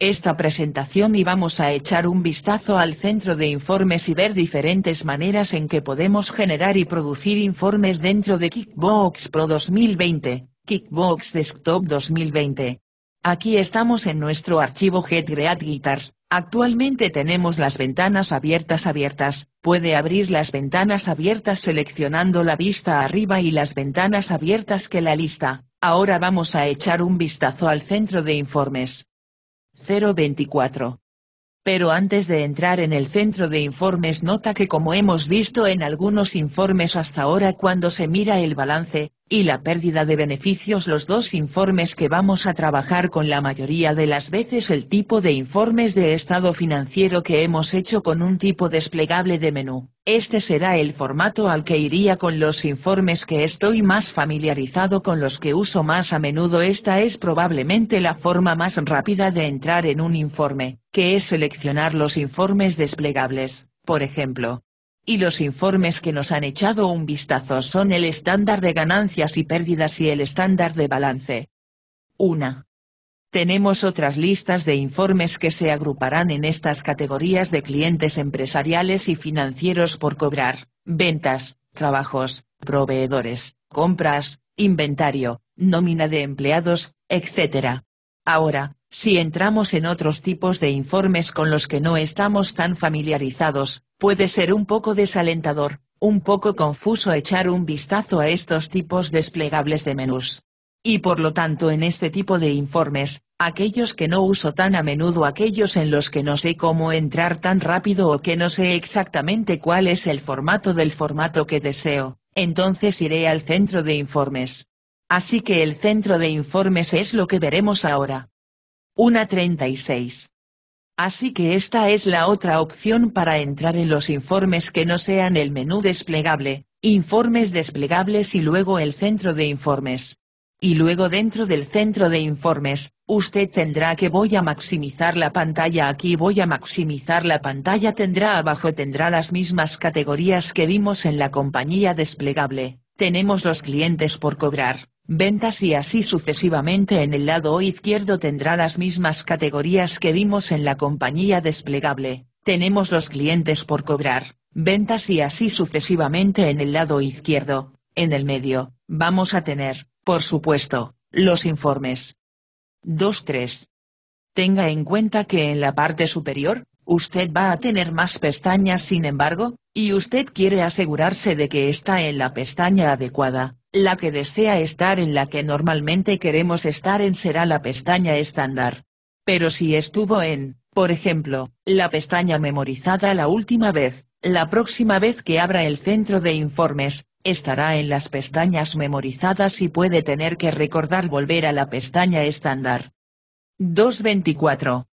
esta presentación y vamos a echar un vistazo al centro de informes y ver diferentes maneras en que podemos generar y producir informes dentro de Kickbox Pro 2020, Kickbox Desktop 2020. Aquí estamos en nuestro archivo Head Guitars, actualmente tenemos las ventanas abiertas abiertas, puede abrir las ventanas abiertas seleccionando la vista arriba y las ventanas abiertas que la lista, ahora vamos a echar un vistazo al centro de informes. 024. Pero antes de entrar en el centro de informes nota que como hemos visto en algunos informes hasta ahora cuando se mira el balance, y la pérdida de beneficios los dos informes que vamos a trabajar con la mayoría de las veces el tipo de informes de estado financiero que hemos hecho con un tipo desplegable de menú. Este será el formato al que iría con los informes que estoy más familiarizado con los que uso más a menudo. Esta es probablemente la forma más rápida de entrar en un informe, que es seleccionar los informes desplegables, por ejemplo, y los informes que nos han echado un vistazo son el estándar de ganancias y pérdidas y el estándar de balance. 1. Tenemos otras listas de informes que se agruparán en estas categorías de clientes empresariales y financieros por cobrar, ventas, trabajos, proveedores, compras, inventario, nómina de empleados, etc. Ahora, si entramos en otros tipos de informes con los que no estamos tan familiarizados, puede ser un poco desalentador, un poco confuso echar un vistazo a estos tipos desplegables de menús. Y por lo tanto en este tipo de informes, aquellos que no uso tan a menudo, aquellos en los que no sé cómo entrar tan rápido o que no sé exactamente cuál es el formato del formato que deseo, entonces iré al centro de informes. Así que el centro de informes es lo que veremos ahora. Una 36. Así que esta es la otra opción para entrar en los informes que no sean el menú desplegable, informes desplegables y luego el centro de informes. Y luego dentro del centro de informes, usted tendrá que voy a maximizar la pantalla aquí voy a maximizar la pantalla tendrá abajo tendrá las mismas categorías que vimos en la compañía desplegable, tenemos los clientes por cobrar, ventas y así sucesivamente en el lado izquierdo tendrá las mismas categorías que vimos en la compañía desplegable. Tenemos los clientes por cobrar, ventas y así sucesivamente en el lado izquierdo. En el medio, vamos a tener, por supuesto, los informes. 2.3. Tenga en cuenta que en la parte superior, usted va a tener más pestañas sin embargo, y usted quiere asegurarse de que está en la pestaña adecuada. La que desea estar en la que normalmente queremos estar en será la pestaña estándar. Pero si estuvo en, por ejemplo, la pestaña memorizada la última vez, la próxima vez que abra el centro de informes, estará en las pestañas memorizadas y puede tener que recordar volver a la pestaña estándar. 224.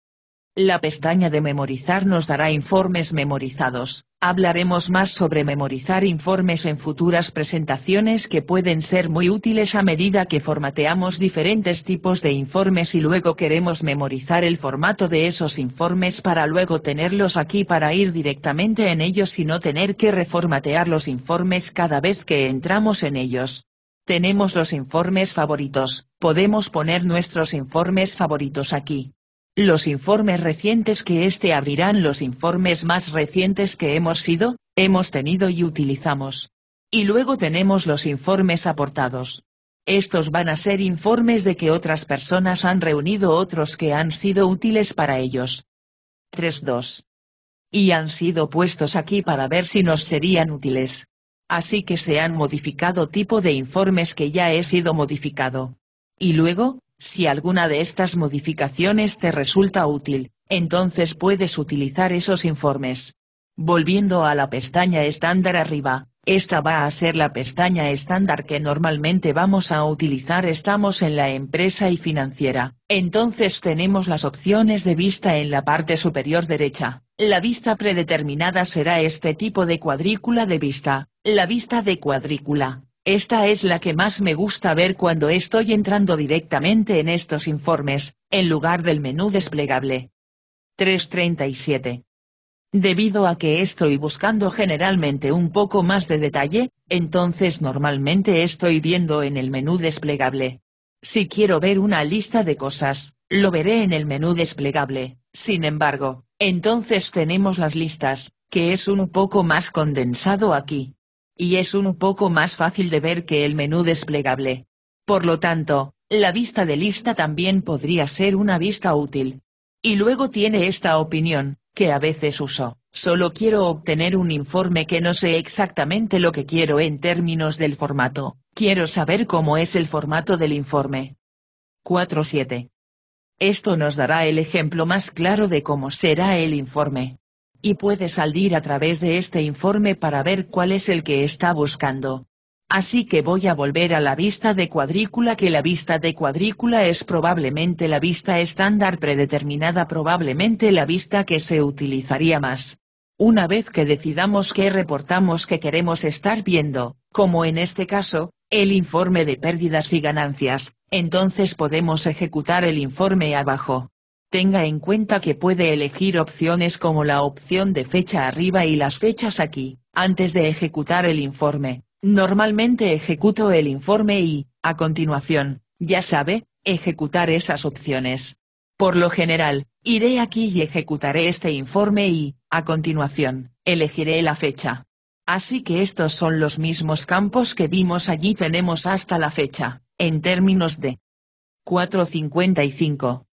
La pestaña de memorizar nos dará informes memorizados. Hablaremos más sobre memorizar informes en futuras presentaciones que pueden ser muy útiles a medida que formateamos diferentes tipos de informes y luego queremos memorizar el formato de esos informes para luego tenerlos aquí para ir directamente en ellos y no tener que reformatear los informes cada vez que entramos en ellos. Tenemos los informes favoritos, podemos poner nuestros informes favoritos aquí. Los informes recientes que este abrirán los informes más recientes que hemos sido, hemos tenido y utilizamos. Y luego tenemos los informes aportados. Estos van a ser informes de que otras personas han reunido otros que han sido útiles para ellos. 3.2. Y han sido puestos aquí para ver si nos serían útiles. Así que se han modificado tipo de informes que ya he sido modificado. Y luego, si alguna de estas modificaciones te resulta útil, entonces puedes utilizar esos informes. Volviendo a la pestaña estándar arriba, esta va a ser la pestaña estándar que normalmente vamos a utilizar. Estamos en la empresa y financiera, entonces tenemos las opciones de vista en la parte superior derecha. La vista predeterminada será este tipo de cuadrícula de vista, la vista de cuadrícula. Esta es la que más me gusta ver cuando estoy entrando directamente en estos informes, en lugar del menú desplegable. 337. Debido a que estoy buscando generalmente un poco más de detalle, entonces normalmente estoy viendo en el menú desplegable. Si quiero ver una lista de cosas, lo veré en el menú desplegable. Sin embargo, entonces tenemos las listas, que es un poco más condensado aquí y es un poco más fácil de ver que el menú desplegable. Por lo tanto, la vista de lista también podría ser una vista útil. Y luego tiene esta opinión, que a veces uso, solo quiero obtener un informe que no sé exactamente lo que quiero en términos del formato, quiero saber cómo es el formato del informe. 4.7. Esto nos dará el ejemplo más claro de cómo será el informe y puede salir a través de este informe para ver cuál es el que está buscando. Así que voy a volver a la vista de cuadrícula que la vista de cuadrícula es probablemente la vista estándar predeterminada probablemente la vista que se utilizaría más. Una vez que decidamos qué reportamos que queremos estar viendo, como en este caso, el informe de pérdidas y ganancias, entonces podemos ejecutar el informe abajo. Tenga en cuenta que puede elegir opciones como la opción de fecha arriba y las fechas aquí, antes de ejecutar el informe. Normalmente ejecuto el informe y, a continuación, ya sabe, ejecutar esas opciones. Por lo general, iré aquí y ejecutaré este informe y, a continuación, elegiré la fecha. Así que estos son los mismos campos que vimos allí tenemos hasta la fecha, en términos de 455.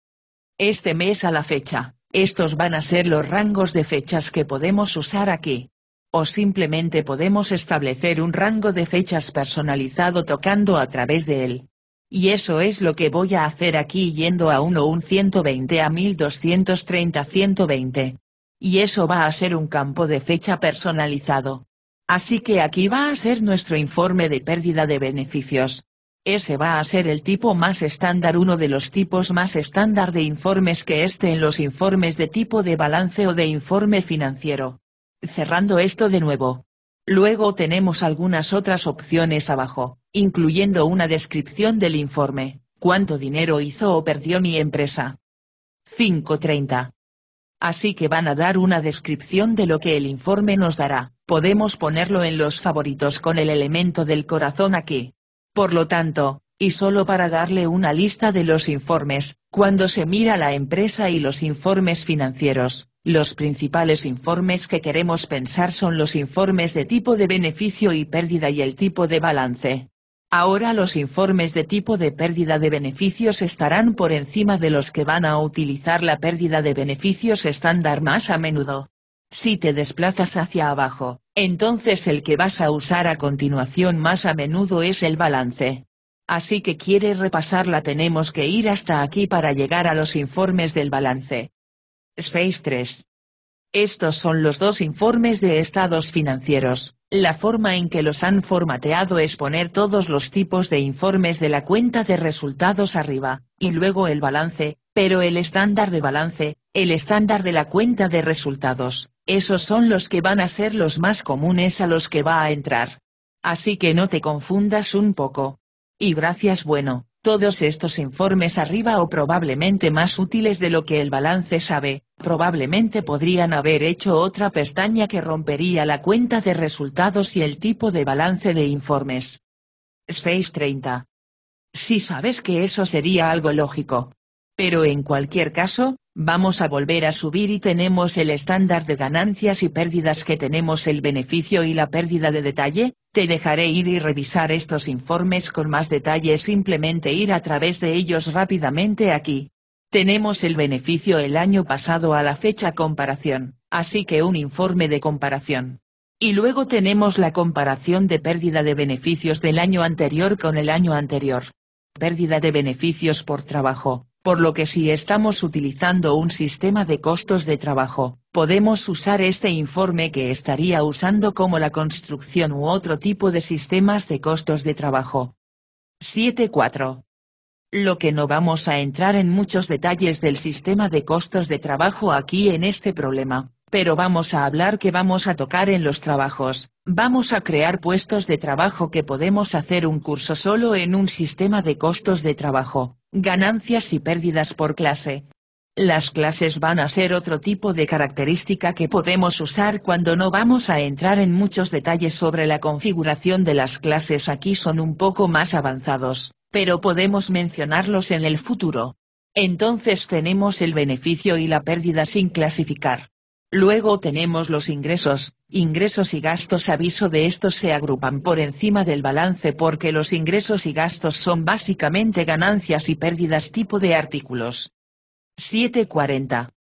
Este mes a la fecha. Estos van a ser los rangos de fechas que podemos usar aquí. O simplemente podemos establecer un rango de fechas personalizado tocando a través de él. Y eso es lo que voy a hacer aquí yendo a 1 un 120 a 1230 120. Y eso va a ser un campo de fecha personalizado. Así que aquí va a ser nuestro informe de pérdida de beneficios. Ese va a ser el tipo más estándar, uno de los tipos más estándar de informes que esté en los informes de tipo de balance o de informe financiero. Cerrando esto de nuevo. Luego tenemos algunas otras opciones abajo, incluyendo una descripción del informe, cuánto dinero hizo o perdió mi empresa. 530. Así que van a dar una descripción de lo que el informe nos dará, podemos ponerlo en los favoritos con el elemento del corazón aquí. Por lo tanto, y solo para darle una lista de los informes, cuando se mira la empresa y los informes financieros, los principales informes que queremos pensar son los informes de tipo de beneficio y pérdida y el tipo de balance. Ahora los informes de tipo de pérdida de beneficios estarán por encima de los que van a utilizar la pérdida de beneficios estándar más a menudo. Si te desplazas hacia abajo, entonces el que vas a usar a continuación más a menudo es el balance. Así que quieres repasarla tenemos que ir hasta aquí para llegar a los informes del balance. 6.3. Estos son los dos informes de estados financieros. La forma en que los han formateado es poner todos los tipos de informes de la cuenta de resultados arriba, y luego el balance, pero el estándar de balance, el estándar de la cuenta de resultados, esos son los que van a ser los más comunes a los que va a entrar. Así que no te confundas un poco. Y gracias bueno, todos estos informes arriba o probablemente más útiles de lo que el balance sabe, probablemente podrían haber hecho otra pestaña que rompería la cuenta de resultados y el tipo de balance de informes. 630. Si sabes que eso sería algo lógico, pero en cualquier caso, vamos a volver a subir y tenemos el estándar de ganancias y pérdidas que tenemos el beneficio y la pérdida de detalle, te dejaré ir y revisar estos informes con más detalle simplemente ir a través de ellos rápidamente aquí. Tenemos el beneficio el año pasado a la fecha comparación, así que un informe de comparación. Y luego tenemos la comparación de pérdida de beneficios del año anterior con el año anterior. Pérdida de beneficios por trabajo, por lo que si estamos utilizando un sistema de costos de trabajo, podemos usar este informe que estaría usando como la construcción u otro tipo de sistemas de costos de trabajo. 7.4. Lo que no vamos a entrar en muchos detalles del sistema de costos de trabajo aquí en este problema, pero vamos a hablar que vamos a tocar en los trabajos, vamos a crear puestos de trabajo que podemos hacer un curso solo en un sistema de costos de trabajo, ganancias y pérdidas por clase. Las clases van a ser otro tipo de característica que podemos usar cuando no vamos a entrar en muchos detalles sobre la configuración de las clases aquí son un poco más avanzados, pero podemos mencionarlos en el futuro. Entonces tenemos el beneficio y la pérdida sin clasificar. Luego tenemos los ingresos, ingresos y gastos aviso de estos se agrupan por encima del balance porque los ingresos y gastos son básicamente ganancias y pérdidas tipo de artículos. 740.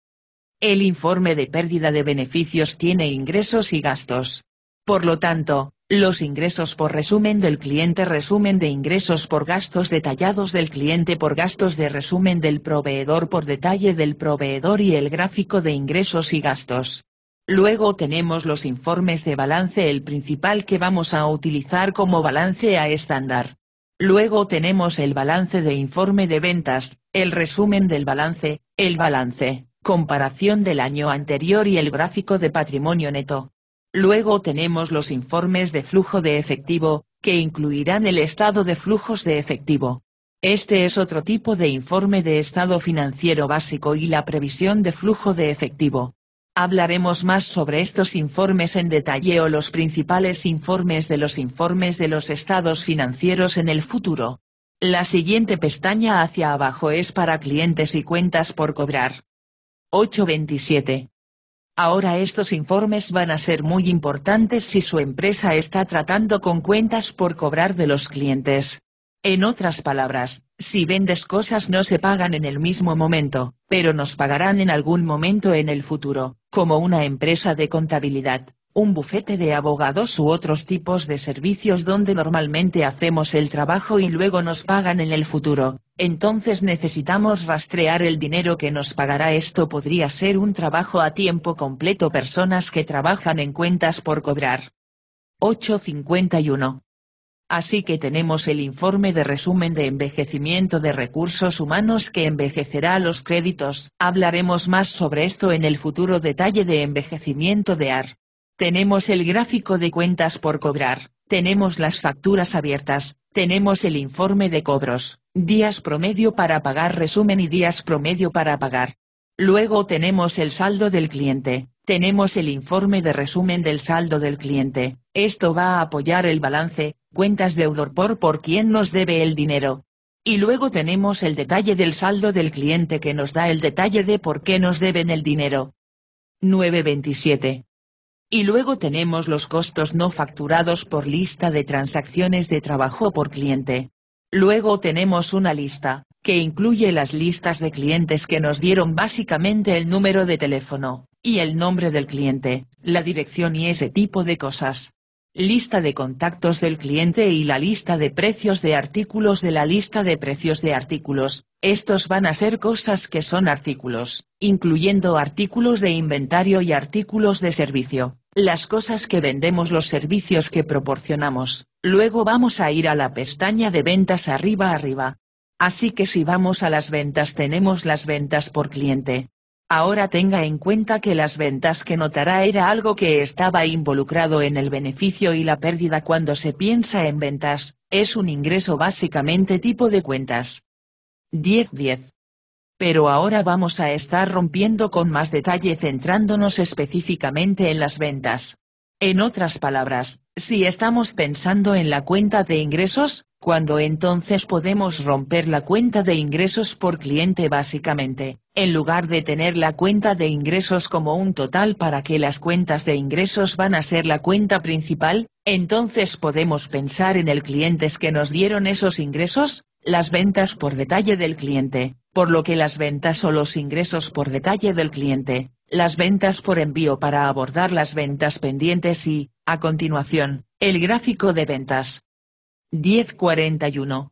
El informe de pérdida de beneficios tiene ingresos y gastos. Por lo tanto, los ingresos por resumen del cliente Resumen de ingresos por gastos detallados del cliente por gastos de resumen del proveedor por detalle del proveedor y el gráfico de ingresos y gastos. Luego tenemos los informes de balance el principal que vamos a utilizar como balance a estándar. Luego tenemos el balance de informe de ventas, el resumen del balance, el balance, comparación del año anterior y el gráfico de patrimonio neto. Luego tenemos los informes de flujo de efectivo, que incluirán el estado de flujos de efectivo. Este es otro tipo de informe de estado financiero básico y la previsión de flujo de efectivo. Hablaremos más sobre estos informes en detalle o los principales informes de los informes de los estados financieros en el futuro. La siguiente pestaña hacia abajo es para clientes y cuentas por cobrar. 827. Ahora estos informes van a ser muy importantes si su empresa está tratando con cuentas por cobrar de los clientes. En otras palabras, si vendes cosas no se pagan en el mismo momento, pero nos pagarán en algún momento en el futuro, como una empresa de contabilidad, un bufete de abogados u otros tipos de servicios donde normalmente hacemos el trabajo y luego nos pagan en el futuro, entonces necesitamos rastrear el dinero que nos pagará. Esto podría ser un trabajo a tiempo completo personas que trabajan en cuentas por cobrar. 851. Así que tenemos el informe de resumen de envejecimiento de recursos humanos que envejecerá los créditos. Hablaremos más sobre esto en el futuro detalle de envejecimiento de AR tenemos el gráfico de cuentas por cobrar, tenemos las facturas abiertas, tenemos el informe de cobros, días promedio para pagar resumen y días promedio para pagar. Luego tenemos el saldo del cliente, tenemos el informe de resumen del saldo del cliente, esto va a apoyar el balance, cuentas deudor por por quién nos debe el dinero. Y luego tenemos el detalle del saldo del cliente que nos da el detalle de por qué nos deben el dinero. 927. Y luego tenemos los costos no facturados por lista de transacciones de trabajo por cliente. Luego tenemos una lista, que incluye las listas de clientes que nos dieron básicamente el número de teléfono, y el nombre del cliente, la dirección y ese tipo de cosas lista de contactos del cliente y la lista de precios de artículos de la lista de precios de artículos, estos van a ser cosas que son artículos, incluyendo artículos de inventario y artículos de servicio, las cosas que vendemos los servicios que proporcionamos, luego vamos a ir a la pestaña de ventas arriba arriba. Así que si vamos a las ventas tenemos las ventas por cliente, Ahora tenga en cuenta que las ventas que notará era algo que estaba involucrado en el beneficio y la pérdida cuando se piensa en ventas, es un ingreso básicamente tipo de cuentas. 10-10. Pero ahora vamos a estar rompiendo con más detalle centrándonos específicamente en las ventas. En otras palabras, si estamos pensando en la cuenta de ingresos, cuando entonces podemos romper la cuenta de ingresos por cliente básicamente, en lugar de tener la cuenta de ingresos como un total para que las cuentas de ingresos van a ser la cuenta principal, entonces podemos pensar en el clientes que nos dieron esos ingresos, las ventas por detalle del cliente, por lo que las ventas o los ingresos por detalle del cliente, las ventas por envío para abordar las ventas pendientes y, a continuación, el gráfico de ventas. 1041.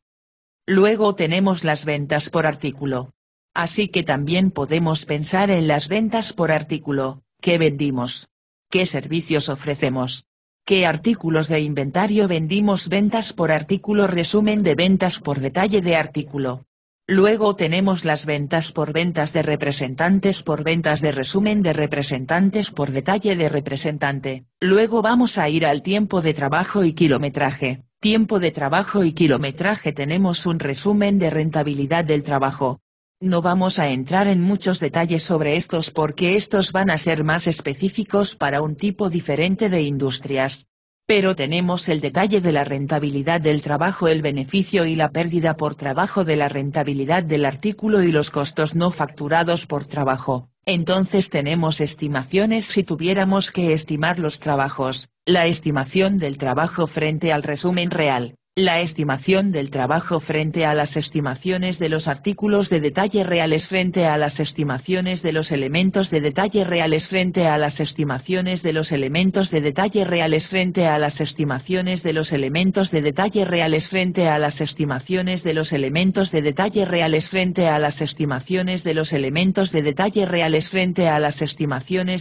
Luego tenemos las ventas por artículo. Así que también podemos pensar en las ventas por artículo, ¿qué vendimos? ¿Qué servicios ofrecemos? ¿Qué artículos de inventario vendimos? Ventas por artículo Resumen de ventas por detalle de artículo. Luego tenemos las ventas por ventas de representantes por ventas de resumen de representantes por detalle de representante. Luego vamos a ir al tiempo de trabajo y kilometraje tiempo de trabajo y kilometraje tenemos un resumen de rentabilidad del trabajo. No vamos a entrar en muchos detalles sobre estos porque estos van a ser más específicos para un tipo diferente de industrias. Pero tenemos el detalle de la rentabilidad del trabajo, el beneficio y la pérdida por trabajo de la rentabilidad del artículo y los costos no facturados por trabajo. Entonces tenemos estimaciones si tuviéramos que estimar los trabajos, la estimación del trabajo frente al resumen real, la estimación del trabajo frente a las estimaciones de los artículos de detalle reales frente a las estimaciones de los elementos de detalle reales frente a las estimaciones de los elementos de detalle reales frente a las estimaciones de los elementos de detalle reales frente a las estimaciones de los elementos de detalle reales frente a las estimaciones de los elementos de detalle reales frente a las estimaciones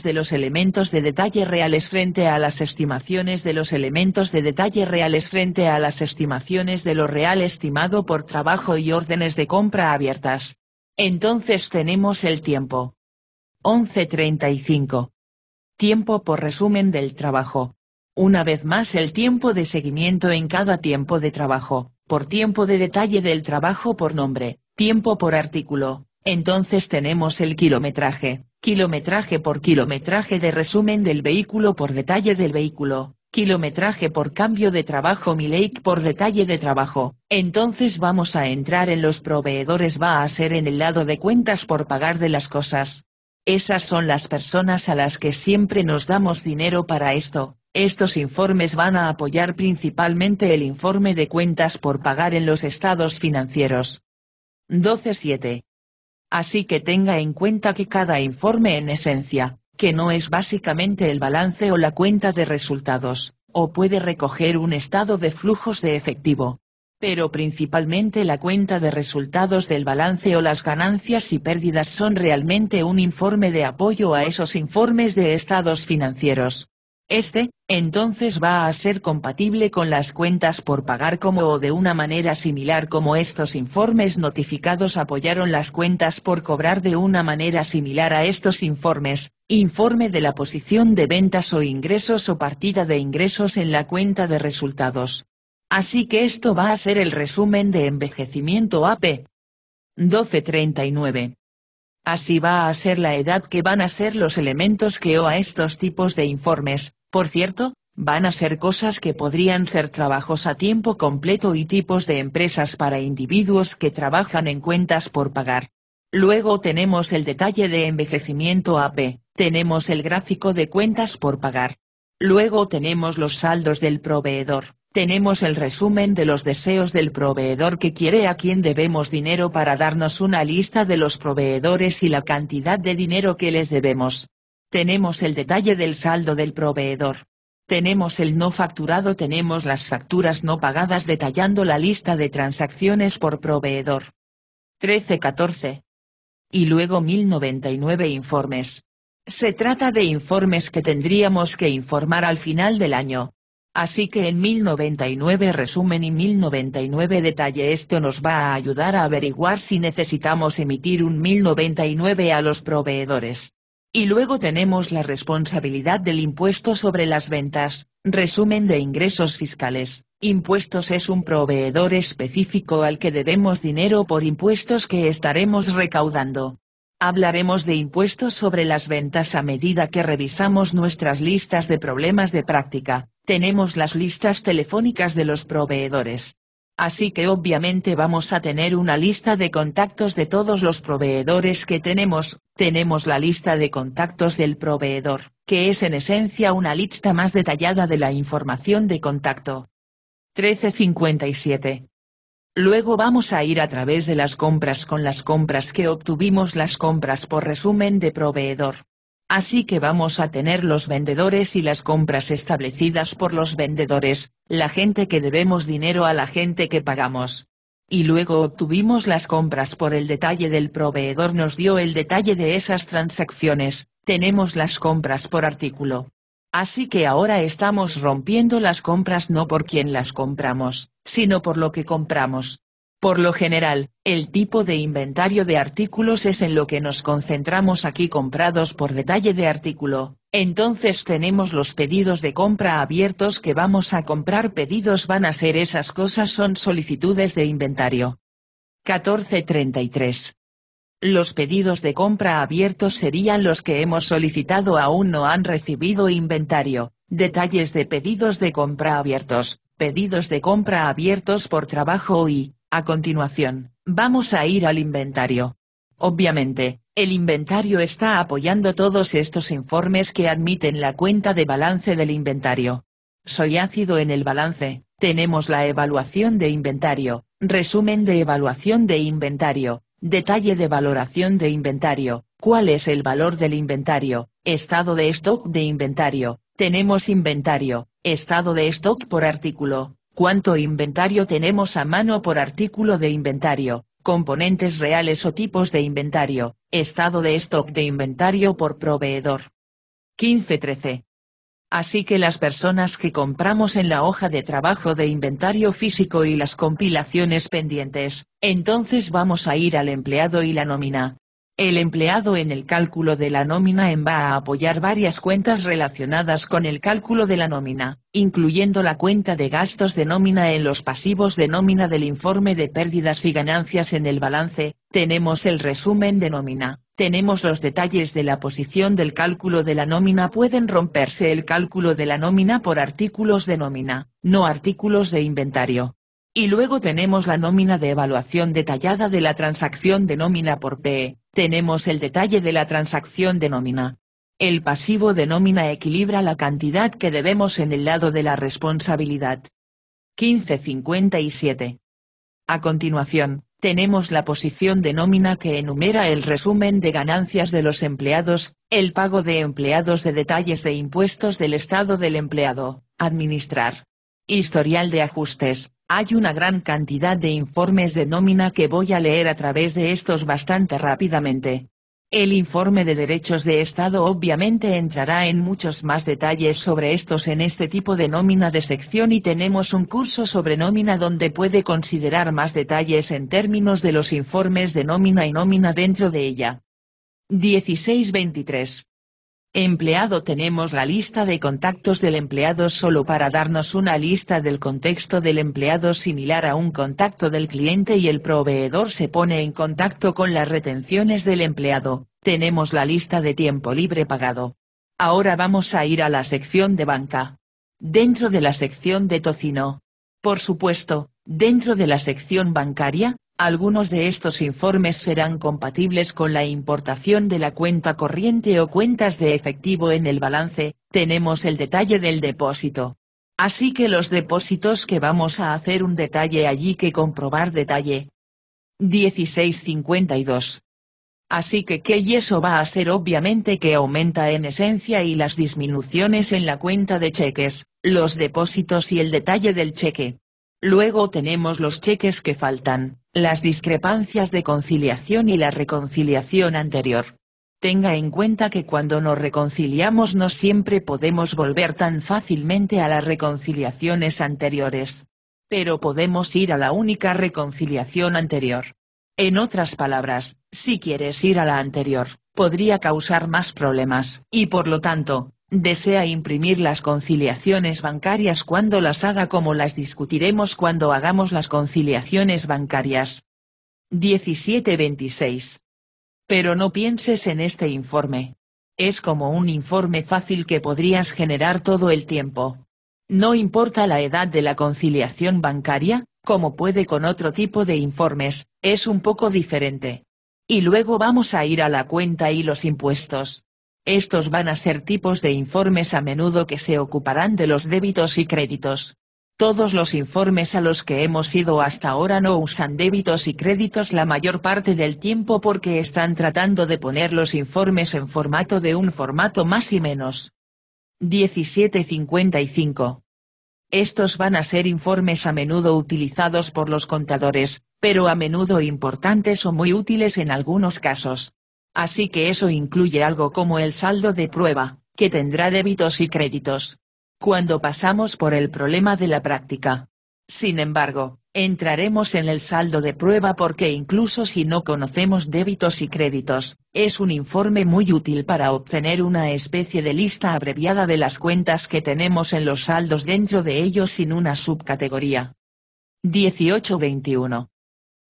de los elementos de detalle reales frente a las estimaciones de los elementos de detalle reales frente a las estimaciones estimaciones de lo real estimado por trabajo y órdenes de compra abiertas. Entonces tenemos el tiempo. 11.35. Tiempo por resumen del trabajo. Una vez más el tiempo de seguimiento en cada tiempo de trabajo, por tiempo de detalle del trabajo por nombre, tiempo por artículo, entonces tenemos el kilometraje, kilometraje por kilometraje de resumen del vehículo por detalle del vehículo, kilometraje por cambio de trabajo lake por detalle de trabajo, entonces vamos a entrar en los proveedores va a ser en el lado de cuentas por pagar de las cosas. Esas son las personas a las que siempre nos damos dinero para esto. Estos informes van a apoyar principalmente el informe de cuentas por pagar en los estados financieros. 12.7. Así que tenga en cuenta que cada informe en esencia, que no es básicamente el balance o la cuenta de resultados, o puede recoger un estado de flujos de efectivo. Pero principalmente la cuenta de resultados del balance o las ganancias y pérdidas son realmente un informe de apoyo a esos informes de estados financieros. Este, entonces va a ser compatible con las cuentas por pagar como o de una manera similar como estos informes notificados apoyaron las cuentas por cobrar de una manera similar a estos informes, informe de la posición de ventas o ingresos o partida de ingresos en la cuenta de resultados. Así que esto va a ser el resumen de envejecimiento AP. 1239. Así va a ser la edad que van a ser los elementos que o a estos tipos de informes, por cierto, van a ser cosas que podrían ser trabajos a tiempo completo y tipos de empresas para individuos que trabajan en cuentas por pagar. Luego tenemos el detalle de envejecimiento AP, tenemos el gráfico de cuentas por pagar. Luego tenemos los saldos del proveedor, tenemos el resumen de los deseos del proveedor que quiere a quien debemos dinero para darnos una lista de los proveedores y la cantidad de dinero que les debemos. Tenemos el detalle del saldo del proveedor. Tenemos el no facturado, tenemos las facturas no pagadas detallando la lista de transacciones por proveedor. 13-14. Y luego 1099 informes. Se trata de informes que tendríamos que informar al final del año. Así que en 1099 resumen y 1099 detalle esto nos va a ayudar a averiguar si necesitamos emitir un 1099 a los proveedores. Y luego tenemos la responsabilidad del impuesto sobre las ventas, resumen de ingresos fiscales. Impuestos es un proveedor específico al que debemos dinero por impuestos que estaremos recaudando. Hablaremos de impuestos sobre las ventas a medida que revisamos nuestras listas de problemas de práctica. Tenemos las listas telefónicas de los proveedores. Así que obviamente vamos a tener una lista de contactos de todos los proveedores que tenemos, tenemos la lista de contactos del proveedor, que es en esencia una lista más detallada de la información de contacto. 1357. Luego vamos a ir a través de las compras con las compras que obtuvimos las compras por resumen de proveedor, así que vamos a tener los vendedores y las compras establecidas por los vendedores, la gente que debemos dinero a la gente que pagamos. Y luego obtuvimos las compras por el detalle del proveedor nos dio el detalle de esas transacciones, tenemos las compras por artículo. Así que ahora estamos rompiendo las compras no por quien las compramos, sino por lo que compramos. Por lo general, el tipo de inventario de artículos es en lo que nos concentramos aquí comprados por detalle de artículo. Entonces tenemos los pedidos de compra abiertos que vamos a comprar pedidos van a ser esas cosas son solicitudes de inventario. 1433. Los pedidos de compra abiertos serían los que hemos solicitado aún no han recibido inventario. Detalles de pedidos de compra abiertos, pedidos de compra abiertos por trabajo y, a continuación, vamos a ir al inventario. Obviamente, el inventario está apoyando todos estos informes que admiten la cuenta de balance del inventario. Soy ácido en el balance, tenemos la evaluación de inventario, resumen de evaluación de inventario, detalle de valoración de inventario, cuál es el valor del inventario, estado de stock de inventario, tenemos inventario, estado de stock por artículo, cuánto inventario tenemos a mano por artículo de inventario, componentes reales o tipos de inventario, estado de stock de inventario por proveedor. 15.13. Así que las personas que compramos en la hoja de trabajo de inventario físico y las compilaciones pendientes, entonces vamos a ir al empleado y la nómina, el empleado en el cálculo de la nómina en va a apoyar varias cuentas relacionadas con el cálculo de la nómina, incluyendo la cuenta de gastos de nómina en los pasivos de nómina del informe de pérdidas y ganancias en el balance, tenemos el resumen de nómina, tenemos los detalles de la posición del cálculo de la nómina pueden romperse el cálculo de la nómina por artículos de nómina, no artículos de inventario. Y luego tenemos la nómina de evaluación detallada de la transacción de nómina por PE, tenemos el detalle de la transacción de nómina. El pasivo de nómina equilibra la cantidad que debemos en el lado de la responsabilidad. 1557. A continuación, tenemos la posición de nómina que enumera el resumen de ganancias de los empleados, el pago de empleados de detalles de impuestos del estado del empleado, administrar. Historial de ajustes, hay una gran cantidad de informes de nómina que voy a leer a través de estos bastante rápidamente. El informe de derechos de Estado obviamente entrará en muchos más detalles sobre estos en este tipo de nómina de sección y tenemos un curso sobre nómina donde puede considerar más detalles en términos de los informes de nómina y nómina dentro de ella. 1623. Empleado Tenemos la lista de contactos del empleado solo para darnos una lista del contexto del empleado similar a un contacto del cliente y el proveedor se pone en contacto con las retenciones del empleado. Tenemos la lista de tiempo libre pagado. Ahora vamos a ir a la sección de banca. Dentro de la sección de tocino. Por supuesto, dentro de la sección bancaria, algunos de estos informes serán compatibles con la importación de la cuenta corriente o cuentas de efectivo en el balance, tenemos el detalle del depósito. Así que los depósitos que vamos a hacer un detalle allí que comprobar detalle. 1652. Así que que y eso va a ser obviamente que aumenta en esencia y las disminuciones en la cuenta de cheques, los depósitos y el detalle del cheque. Luego tenemos los cheques que faltan, las discrepancias de conciliación y la reconciliación anterior. Tenga en cuenta que cuando nos reconciliamos no siempre podemos volver tan fácilmente a las reconciliaciones anteriores. Pero podemos ir a la única reconciliación anterior. En otras palabras, si quieres ir a la anterior, podría causar más problemas, y por lo tanto, Desea imprimir las conciliaciones bancarias cuando las haga como las discutiremos cuando hagamos las conciliaciones bancarias. 1726. Pero no pienses en este informe. Es como un informe fácil que podrías generar todo el tiempo. No importa la edad de la conciliación bancaria, como puede con otro tipo de informes, es un poco diferente. Y luego vamos a ir a la cuenta y los impuestos. Estos van a ser tipos de informes a menudo que se ocuparán de los débitos y créditos. Todos los informes a los que hemos ido hasta ahora no usan débitos y créditos la mayor parte del tiempo porque están tratando de poner los informes en formato de un formato más y menos. 1755. Estos van a ser informes a menudo utilizados por los contadores, pero a menudo importantes o muy útiles en algunos casos. Así que eso incluye algo como el saldo de prueba, que tendrá débitos y créditos. Cuando pasamos por el problema de la práctica. Sin embargo, entraremos en el saldo de prueba porque incluso si no conocemos débitos y créditos, es un informe muy útil para obtener una especie de lista abreviada de las cuentas que tenemos en los saldos dentro de ellos sin una subcategoría. 1821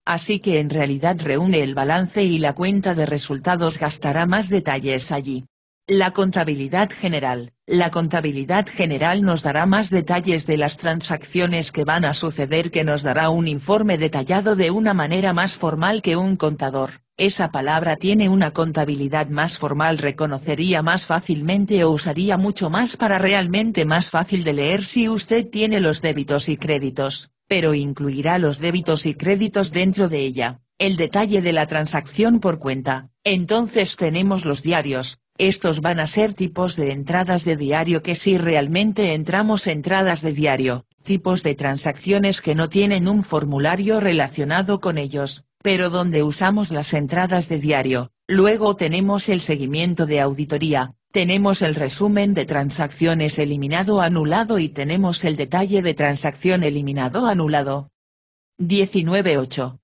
así que en realidad reúne el balance y la cuenta de resultados gastará más detalles allí. La contabilidad general. La contabilidad general nos dará más detalles de las transacciones que van a suceder que nos dará un informe detallado de una manera más formal que un contador. Esa palabra tiene una contabilidad más formal reconocería más fácilmente o usaría mucho más para realmente más fácil de leer si usted tiene los débitos y créditos pero incluirá los débitos y créditos dentro de ella, el detalle de la transacción por cuenta. Entonces tenemos los diarios, estos van a ser tipos de entradas de diario que si realmente entramos entradas de diario, tipos de transacciones que no tienen un formulario relacionado con ellos, pero donde usamos las entradas de diario. Luego tenemos el seguimiento de auditoría, tenemos el resumen de transacciones eliminado anulado y tenemos el detalle de transacción eliminado anulado. 19.8.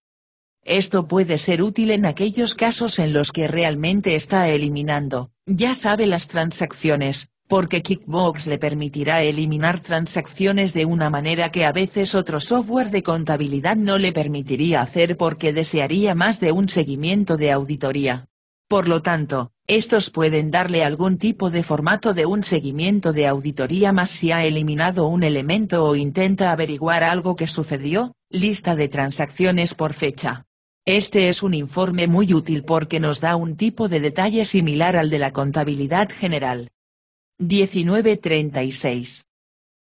Esto puede ser útil en aquellos casos en los que realmente está eliminando, ya sabe las transacciones, porque Kickbox le permitirá eliminar transacciones de una manera que a veces otro software de contabilidad no le permitiría hacer porque desearía más de un seguimiento de auditoría. Por lo tanto, estos pueden darle algún tipo de formato de un seguimiento de auditoría más si ha eliminado un elemento o intenta averiguar algo que sucedió, lista de transacciones por fecha. Este es un informe muy útil porque nos da un tipo de detalle similar al de la contabilidad general. 1936.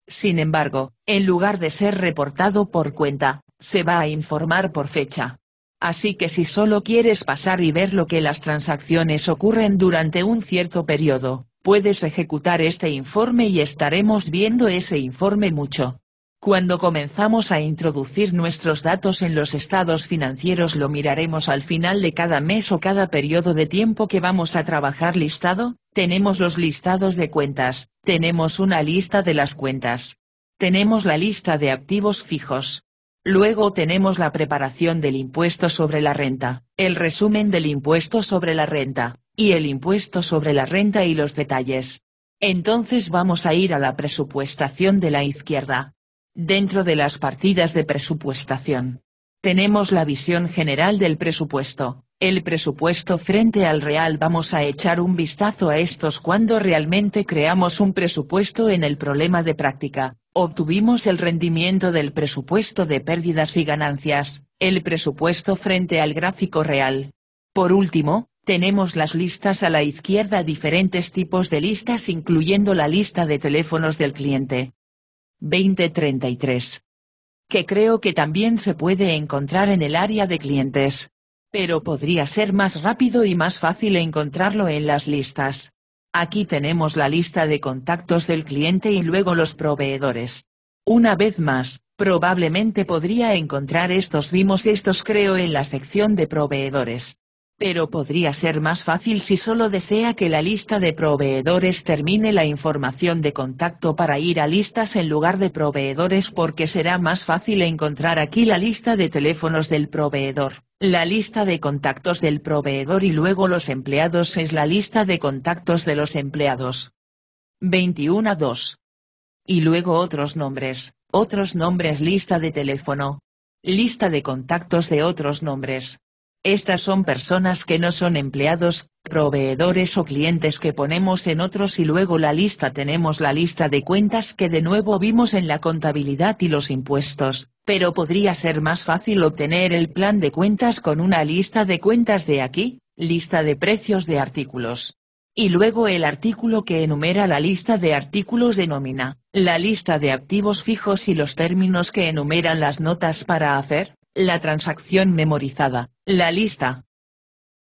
Sin embargo, en lugar de ser reportado por cuenta, se va a informar por fecha así que si solo quieres pasar y ver lo que las transacciones ocurren durante un cierto periodo, puedes ejecutar este informe y estaremos viendo ese informe mucho. Cuando comenzamos a introducir nuestros datos en los estados financieros lo miraremos al final de cada mes o cada periodo de tiempo que vamos a trabajar listado, tenemos los listados de cuentas, tenemos una lista de las cuentas. Tenemos la lista de activos fijos, Luego tenemos la preparación del impuesto sobre la renta, el resumen del impuesto sobre la renta, y el impuesto sobre la renta y los detalles. Entonces vamos a ir a la presupuestación de la izquierda. Dentro de las partidas de presupuestación. Tenemos la visión general del presupuesto, el presupuesto frente al real. Vamos a echar un vistazo a estos cuando realmente creamos un presupuesto en el problema de práctica, Obtuvimos el rendimiento del presupuesto de pérdidas y ganancias, el presupuesto frente al gráfico real. Por último, tenemos las listas a la izquierda diferentes tipos de listas incluyendo la lista de teléfonos del cliente. 2033. Que creo que también se puede encontrar en el área de clientes. Pero podría ser más rápido y más fácil encontrarlo en las listas. Aquí tenemos la lista de contactos del cliente y luego los proveedores. Una vez más, probablemente podría encontrar estos vimos estos creo en la sección de proveedores pero podría ser más fácil si solo desea que la lista de proveedores termine la información de contacto para ir a listas en lugar de proveedores porque será más fácil encontrar aquí la lista de teléfonos del proveedor, la lista de contactos del proveedor y luego los empleados es la lista de contactos de los empleados. 21 a 2. Y luego otros nombres, otros nombres lista de teléfono. Lista de contactos de otros nombres, estas son personas que no son empleados, proveedores o clientes que ponemos en otros y luego la lista tenemos la lista de cuentas que de nuevo vimos en la contabilidad y los impuestos, pero podría ser más fácil obtener el plan de cuentas con una lista de cuentas de aquí, lista de precios de artículos. Y luego el artículo que enumera la lista de artículos de nómina, la lista de activos fijos y los términos que enumeran las notas para hacer, la transacción memorizada, la lista,